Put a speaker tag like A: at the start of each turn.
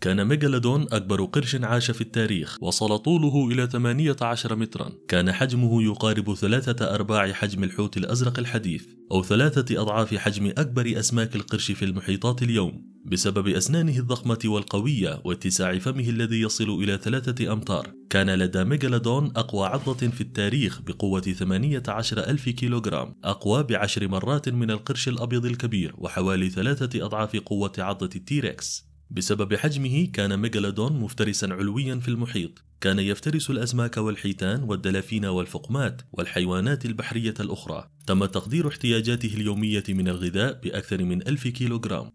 A: كان ميغالادون أكبر قرش عاش في التاريخ وصل طوله إلى 18 مترا كان حجمه يقارب ثلاثة أرباع حجم الحوت الأزرق الحديث أو ثلاثة أضعاف حجم أكبر أسماك القرش في المحيطات اليوم بسبب أسنانه الضخمة والقوية واتساع فمه الذي يصل إلى ثلاثة أمتار كان لدى ميغالادون أقوى عضة في التاريخ بقوة 18 ألف كيلوغرام أقوى بعشر مرات من القرش الأبيض الكبير وحوالي ثلاثة أضعاف قوة عضة التيركس بسبب حجمه كان ميغالودون مفترسا علويا في المحيط كان يفترس الأسماك والحيتان والدلافين والفقمات والحيوانات البحرية الأخرى تم تقدير احتياجاته اليومية من الغذاء بأكثر من ألف كيلوغرام